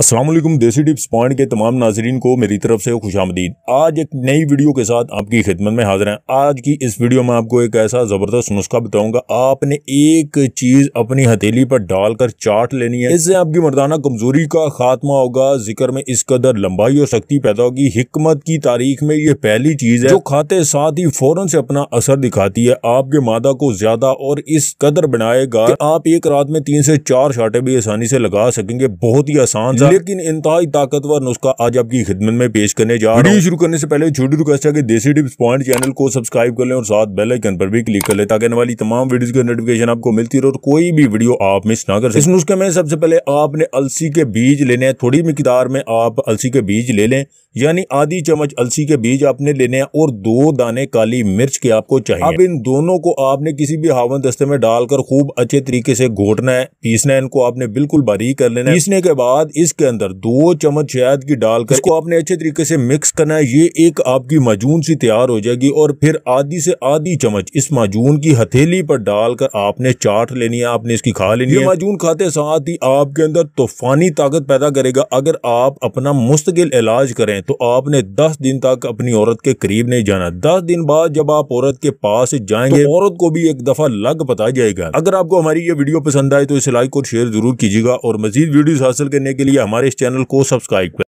असलम देसी tips point के तमाम नाजरीन को मेरी तरफ से खुश आमदीद आज एक नई वीडियो के साथ आपकी खिदमत में हाजिर हैं आज की इस वीडियो में आपको एक ऐसा ज़बरदस्त नुस्खा बताऊंगा आपने एक चीज़ अपनी हथेली पर डालकर चाट लेनी है इससे आपकी मर्दाना कमजोरी का खात्मा होगा जिक्र में इस कदर लंबाई और सख्ती पैदा होगी हमत की तारीख में ये पहली चीज़ है जो खाते साथ ही फ़ौरन से अपना असर दिखाती है आपके मादा को ज़्यादा और इस कदर बनाएगा आप एक रात में तीन से चार शाटे भी आसानी से लगा सकेंगे बहुत ही आसान लेकिन इंतहा ताकतवर नुस्खा आज आपकी खिदमत में पेश करने जा रहा हूँ शुरू करने से पहले छोटी रिक्वेस्ट है कि देसी टिप्स पॉइंट चैनल को सब्सक्राइब कर लें और साथ बेल आइकन पर भी क्लिक कर लें ताकि आने वाली तमाम वीडियोस की नोटिफिकेशन आपको मिलती रहे और कोई भी वीडियो आप मिस ना कर इस नुस्खे में सबसे पहले आपने अलसी के बीज लेने हैं थोड़ी मकदार में आप अलसी के बीज ले लें यानी आधी चम्मच अलसी के बीज आपने लेने हैं और दो दाने काली मिर्च के आपको चाहिए अब इन दोनों को आपने किसी भी हावन दस्ते में डालकर खूब अच्छे तरीके से घोटना है पीसना है इनको आपने बिल्कुल बारीक कर लेना है पीसने के बाद इस इसके अंदर दो चम्मच शहद की डालकर इसको आपने अच्छे तरीके से मिक्स करना है ये एक आपकी माजून सी तैयार हो जाएगी और फिर आधी से आधी चम्मच इस माजून की हथेली पर डालकर आपने चाट लेनी है आपने इसकी खा लेनी है माजून खाते साथ ही आपके अंदर तूफानी ताकत पैदा करेगा अगर आप अपना मुस्तकिल इलाज करें तो आपने दस दिन तक अपनी औरत के करीब नहीं जाना दस दिन बाद जब आप औरत के पास जाएंगे तो औरत को भी एक दफा लग पता जाएगा अगर आपको हमारी ये वीडियो पसंद आए तो इसे लाइक और शेयर जरूर कीजिएगा और मजीद वीडियो हासिल करने के लिए हमारे इस चैनल को सब्सक्राइब करें